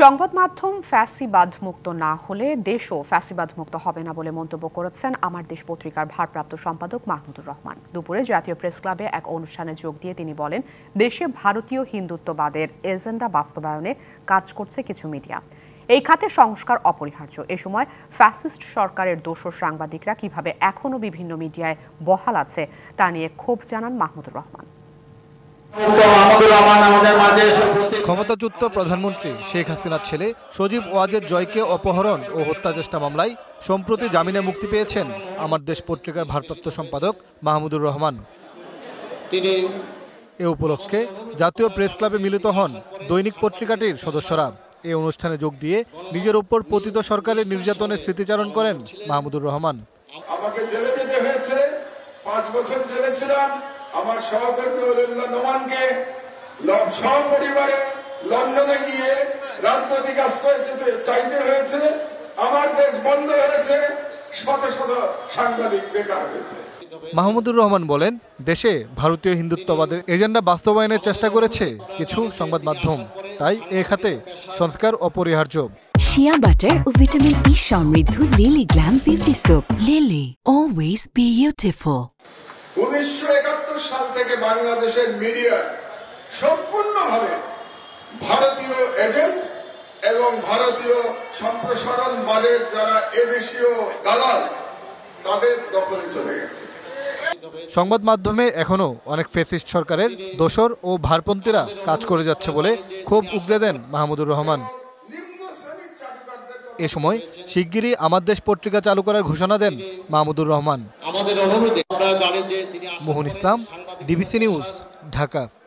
সংবাদ মাধ্যম ফ্যাসিবাদ মুক্ত না হলে দেশও ফ্যাসিবাদ মুক্ত হবে না বলে মন্তব্য করেছেন আমার দেশ পত্রিকার ভারপ্রাপ্ত সম্পাদক মাহমুদুর রহমান দুপুরে জাতীয় প্রেস ক্লাবে এক অনুষ্ঠানে যোগ দিয়ে তিনি বলেন দেশে ভারতীয় হিন্দুত্ববাদের এজেন্ডা বাস্তবায়নে কাজ করছে কিছু মিডিয়া এই খাতে সংস্কার অপরিহার্য এ সময় ফ্যাসিস্ট সরকারের দোষ সাংবাদিকরা কিভাবে এখনও বিভিন্ন মিডিয়ায় বহাল আছে তা নিয়ে ক্ষোভ জানান মাহমুদুর রহমান আমাদের মাঝে ক্ষমতাচ্যুত প্রধানমন্ত্রী শেখ হাসিনার ছেলে সজীব ওয়াজের জয়কে অপহরণ ও হত্যাচেষ্টা মামলায় সম্প্রতি জামিনে মুক্তি পেয়েছেন আমার দেশ পত্রিকার ভারপ্রাপ্ত সম্পাদক মাহমুদুর রহমান তিনি এ উপলক্ষে জাতীয় প্রেস ক্লাবে মিলিত হন দৈনিক পত্রিকাটির সদস্যরা এ অনুষ্ঠানে যোগ দিয়ে নিজের উপর পতিত সরকারের নির্যাতনের স্মৃতিচারণ করেন মাহমুদুর রহমান আমাকে জেলে যেতে হয়েছে পাঁচ বছর জেলে ছিলাম আমার সহকর্মী নোমানকে লন্ডনে গিয়ে রাজনৈতিক আশ্রয় চাইতে হয়েছে আমার দেশ বন্ধ হয়েছে শত শত সাংবাদিক বেকার হয়েছে মাহমুদুর রহমান বলেন দেশে ভারতীয় হিন্দুত্ববাদের এজেন্ডা বাস্তবায়নের চেষ্টা করেছে কিছু সংবাদ মাধ্যম তাই এ খাতে সংস্কার অপরিহার্য শিয়া বাটার ও ভিটামিন ই সমৃদ্ধ Lily glam beauty soap Lily always beautiful 1971 সাল থেকে বাংলাদেশের মিডিয়া সম্পূর্ণভাবে এজেন্ট এবং ভারতীয় সম্প্রসারণবাদের যারা এদেশীয় দালাল তাদের দখলে চলে গেছে সংবাদ মাধ্যমে এখনও অনেক ফেসিস্ট সরকারের দোসর ও ভারপন্থীরা কাজ করে যাচ্ছে বলে ক্ষোভ উগড়ে দেন মাহমুদুর রহমান এ সময় শিগগিরই আমার দেশ পত্রিকা চালু করার ঘোষণা দেন মাহমুদুর রহমান মোহন ইসলাম ডিবিসি নিউজ ঢাকা